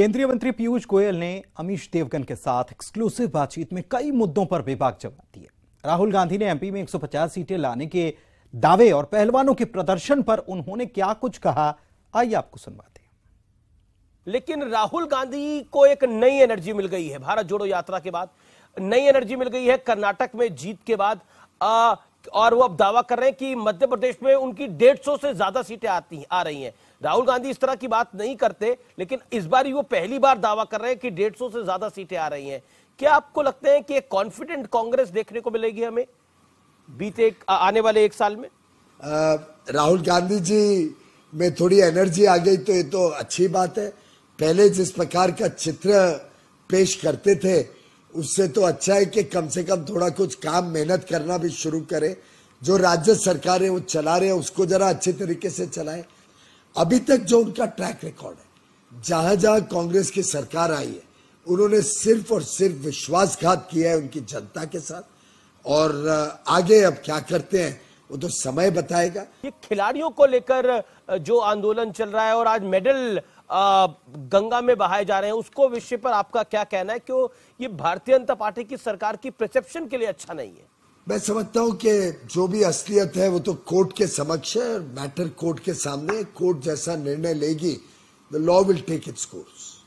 केंद्रीय मंत्री पीयूष गोयल ने अमीश देवगन के साथ एक्सक्लूसिव बातचीत में कई मुद्दों पर बेबाक जवाब दिए राहुल गांधी ने एमपी में 150 सीटें लाने के दावे और पहलवानों के प्रदर्शन पर उन्होंने क्या कुछ कहा आइए आपको सुनवाते लेकिन राहुल गांधी को एक नई एनर्जी मिल गई है भारत जोड़ो यात्रा के बाद नई एनर्जी मिल गई है कर्नाटक में जीत के बाद और वो अब दावा कर रहे हैं कि मध्य प्रदेश में उनकी डेढ़ सौ से ज्यादा सीटें आती आ रही हैं राहुल गांधी इस तरह की बात नहीं करते लेकिन इस बार ही वो पहली बार दावा कर रहे हैं कि डेढ़ सौ से ज्यादा सीटें आ रही हैं क्या आपको लगता है कि एक कॉन्फिडेंट कांग्रेस देखने को मिलेगी हमें बीते आने वाले एक साल में राहुल गांधी जी में थोड़ी एनर्जी आ गई तो ये तो अच्छी बात है पहले जिस प्रकार का चित्र पेश करते थे उससे तो अच्छा है कि कम से कम थोड़ा कुछ काम मेहनत करना भी शुरू करें जो राज्य सरकार है वो चला रहे हैं उसको जरा अच्छे तरीके से चलाएं अभी तक जो उनका ट्रैक रिकॉर्ड है जहां जहां कांग्रेस की सरकार आई है उन्होंने सिर्फ और सिर्फ विश्वासघात किया है उनकी जनता के साथ और आगे अब क्या करते हैं वो तो समय बताएगा ये खिलाड़ियों को लेकर जो आंदोलन चल रहा है और आज मेडल गंगा में बहाए जा रहे हैं उसको विषय पर आपका क्या कहना है क्यों ये भारतीय जनता पार्टी की सरकार की प्रसेप्शन के लिए अच्छा नहीं है मैं समझता हूँ कि जो भी असलियत है वो तो कोर्ट के समक्ष है मैटर कोर्ट के सामने कोर्ट जैसा निर्णय लेगी the law will take its course